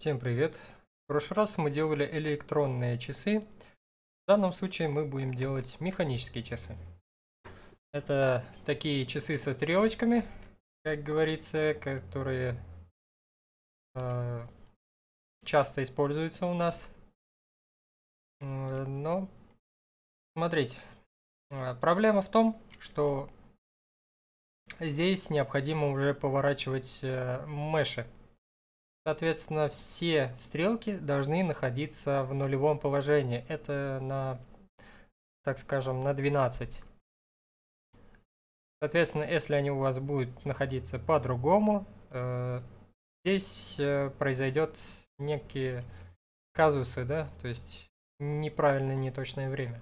Всем привет! В прошлый раз мы делали электронные часы. В данном случае мы будем делать механические часы. Это такие часы со стрелочками, как говорится, которые э, часто используются у нас. Но, смотрите, э, проблема в том, что здесь необходимо уже поворачивать э, меши. Соответственно, все стрелки должны находиться в нулевом положении. Это на, так скажем, на 12. Соответственно, если они у вас будут находиться по-другому, э, здесь э, произойдет некие казусы, да, то есть неправильное, неточное время.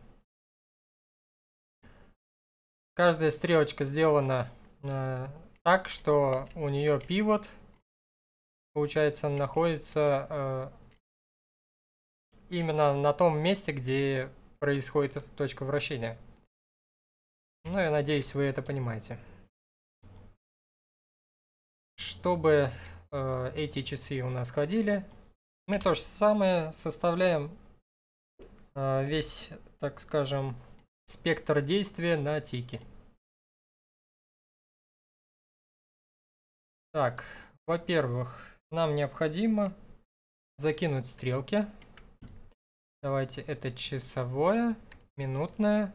Каждая стрелочка сделана э, так, что у нее пивот – получается, находится э, именно на том месте, где происходит эта точка вращения. Ну, я надеюсь, вы это понимаете. Чтобы э, эти часы у нас ходили, мы то же самое составляем э, весь, так скажем, спектр действия на тики. Так, во-первых, нам необходимо закинуть стрелки. Давайте это часовое, минутное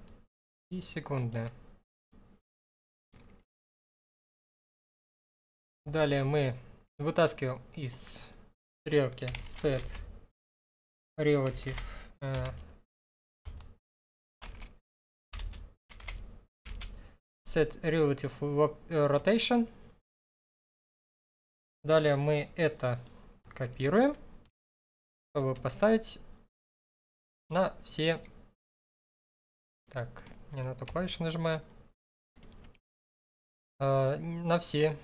и секундное. Далее мы вытаскиваем из стрелки set relative set э, relative э, rotation Далее мы это копируем, чтобы поставить на все... Так, не на ту клавишу нажимаю. Э, на все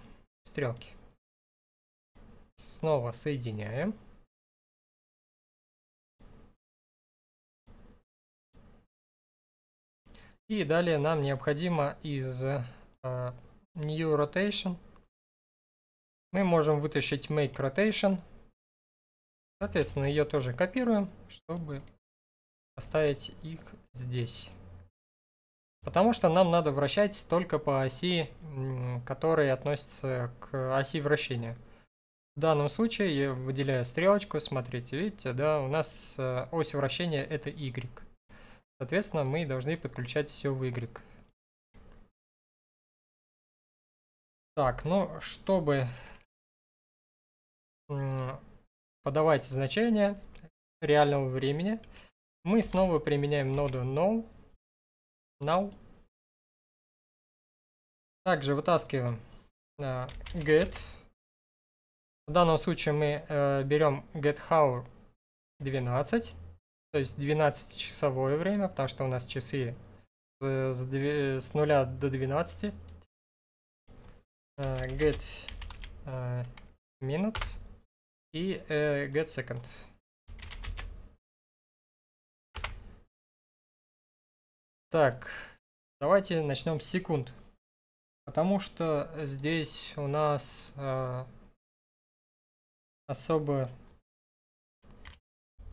стрелки. Снова соединяем. И далее нам необходимо из э, New Rotation мы можем вытащить make rotation. Соответственно, ее тоже копируем, чтобы поставить их здесь. Потому что нам надо вращать только по оси, которая относится к оси вращения. В данном случае я выделяю стрелочку, смотрите, видите, да, у нас э, ось вращения это Y. Соответственно, мы должны подключать все в Y. Так, ну, чтобы подавайте значение реального времени. Мы снова применяем ноду now now. Также вытаскиваем э, get. В данном случае мы э, берем get hour 12, то есть 12-часовое время, потому что у нас часы э, с 0 до 12. Get minute и э, get second. Так, давайте начнем с секунд. Потому что здесь у нас э, особо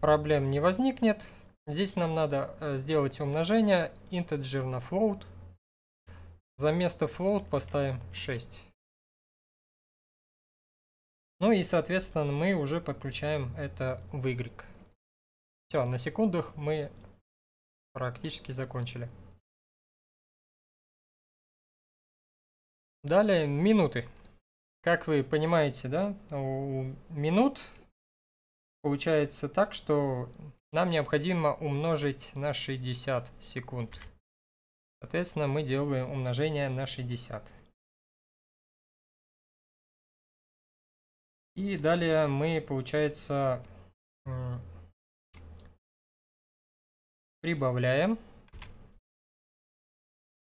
проблем не возникнет. Здесь нам надо э, сделать умножение integer на float. За место float поставим 6. Ну и, соответственно, мы уже подключаем это в Y. Все, на секундах мы практически закончили. Далее минуты. Как вы понимаете, да, у минут получается так, что нам необходимо умножить на 60 секунд. Соответственно, мы делаем умножение на 60. И далее мы, получается, прибавляем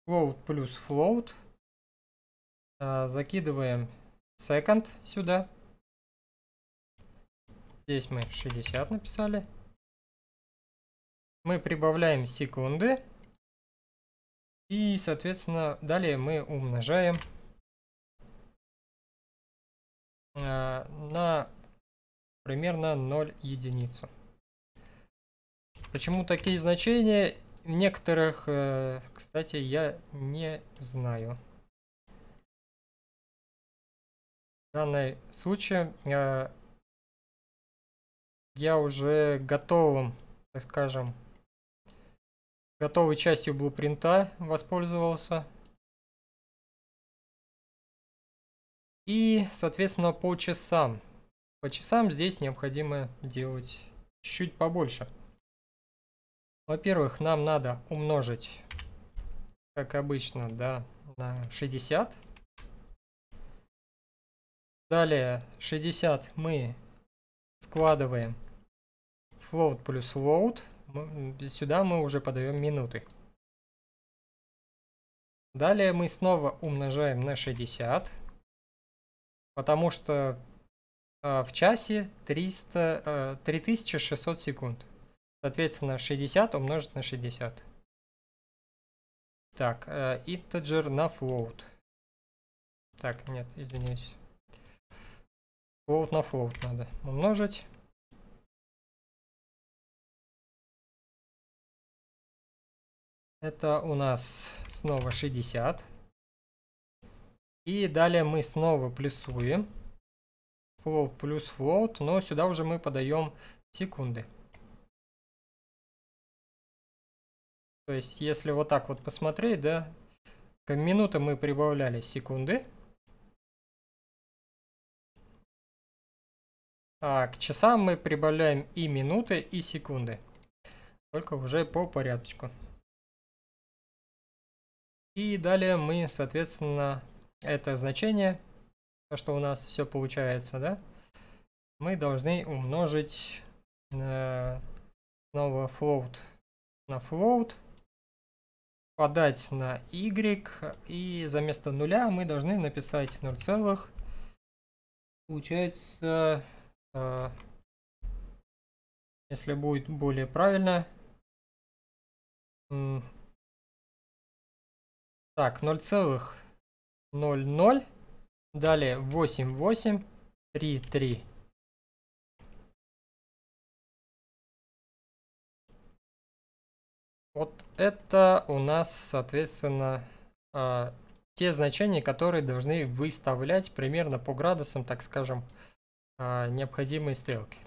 float плюс float. А, закидываем second сюда. Здесь мы 60 написали. Мы прибавляем секунды. И, соответственно, далее мы умножаем Э, на примерно 0 единица. Почему такие значения? В Некоторых, э, кстати, я не знаю. В данном случае э, я уже готовым, так скажем, готовой частью блупринта воспользовался. И, соответственно, по часам. По часам здесь необходимо делать чуть побольше. Во-первых, нам надо умножить, как обычно, да, на 60. Далее 60 мы складываем float плюс load. Сюда мы уже подаем минуты. Далее мы снова умножаем на 60. Потому что э, в часе 300, э, 3600 секунд. Соответственно, 60 умножить на 60. Так, э, integer на float. Так, нет, извиняюсь. Float на float надо умножить. Это у нас снова 60. И далее мы снова плюсуем. float плюс float, но сюда уже мы подаем секунды. То есть, если вот так вот посмотреть, да, к минутам мы прибавляли секунды. А к часам мы прибавляем и минуты, и секунды. Только уже по порядочку. И далее мы, соответственно, это значение, то, что у нас все получается, да, мы должны умножить на нового float на float, подать на y, и за место нуля мы должны написать 0 целых, получается, э, если будет более правильно, так, 0 целых 0, 0. Далее 8, 8, 3, 3. Вот это у нас, соответственно, а, те значения, которые должны выставлять примерно по градусам, так скажем, а, необходимые стрелки.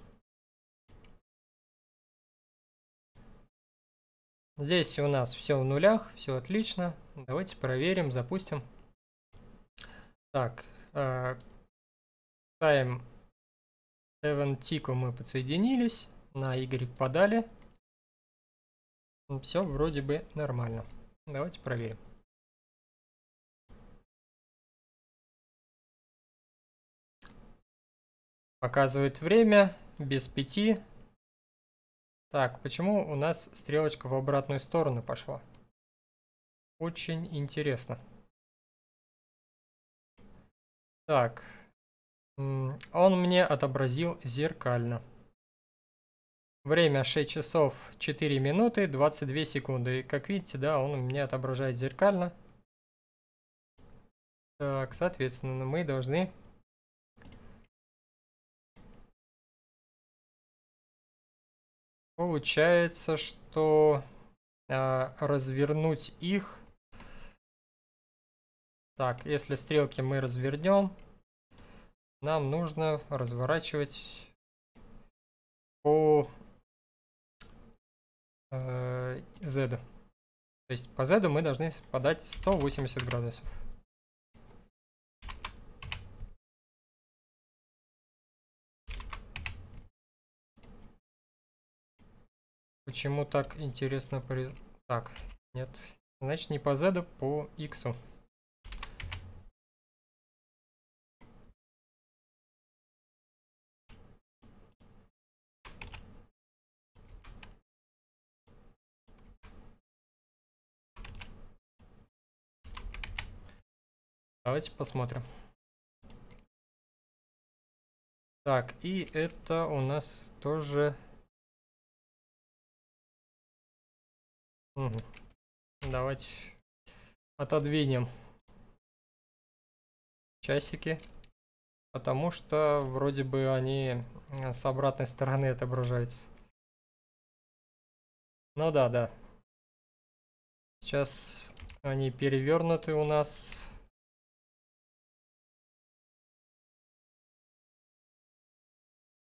Здесь у нас все в нулях, все отлично. Давайте проверим, запустим. Так, э, Time Event Tico мы подсоединились, на Игорь подали. Все вроде бы нормально. Давайте проверим. Показывает время без пяти. Так, почему у нас стрелочка в обратную сторону пошла? Очень интересно. Так. Он мне отобразил зеркально. Время 6 часов 4 минуты 22 секунды. И как видите, да, он мне отображает зеркально. Так, соответственно, ну, мы должны... Получается, что э, развернуть их так, если стрелки мы развернем, нам нужно разворачивать по э, Z. То есть по Z мы должны подать 180 градусов. Почему так интересно? При... Так, нет. Значит, не по Z, а по X. -у. Давайте посмотрим. Так, и это у нас тоже... Угу. Давайте отодвинем часики, потому что вроде бы они э, с обратной стороны отображаются. Ну да, да. Сейчас они перевернуты у нас.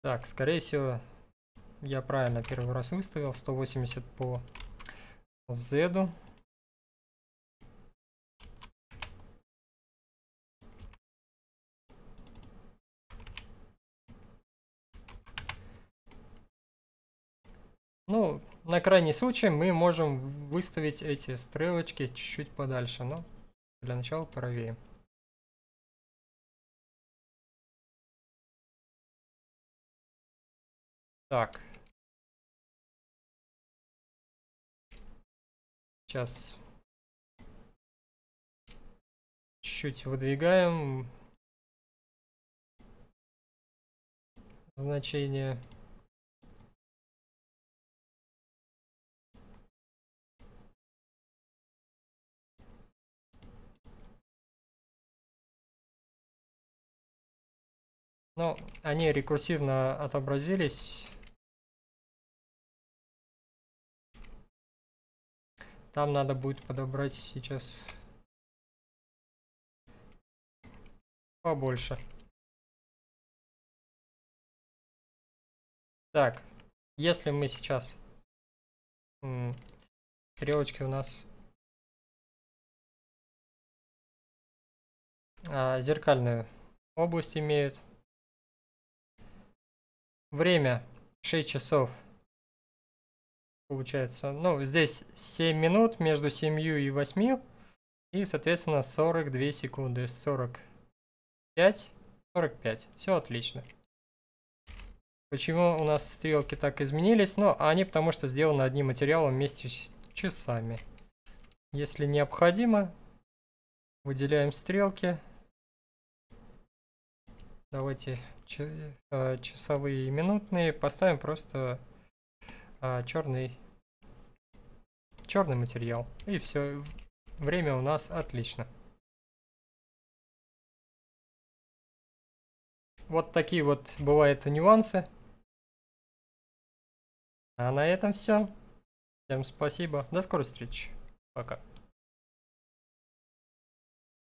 Так, скорее всего, я правильно первый раз выставил. 180 по Z. Ну, на крайний случай мы можем выставить эти стрелочки чуть-чуть подальше, но для начала правее. Так. Сейчас. Чуть выдвигаем значение. Ну, они рекурсивно отобразились. Там надо будет подобрать сейчас побольше. Так, если мы сейчас... Стрелочки у нас... А, зеркальную область имеют. Время 6 часов получается. Ну, здесь 7 минут между 7 и 8. И, соответственно, 42 секунды. 45. 45. Все отлично. Почему у нас стрелки так изменились? Ну, они потому что сделаны одним материалом вместе с часами. Если необходимо, выделяем стрелки. Давайте э, часовые и минутные. Поставим просто а, черный черный материал. И все, время у нас отлично. Вот такие вот бывают нюансы. А на этом все. Всем спасибо. До скорой встречи. Пока.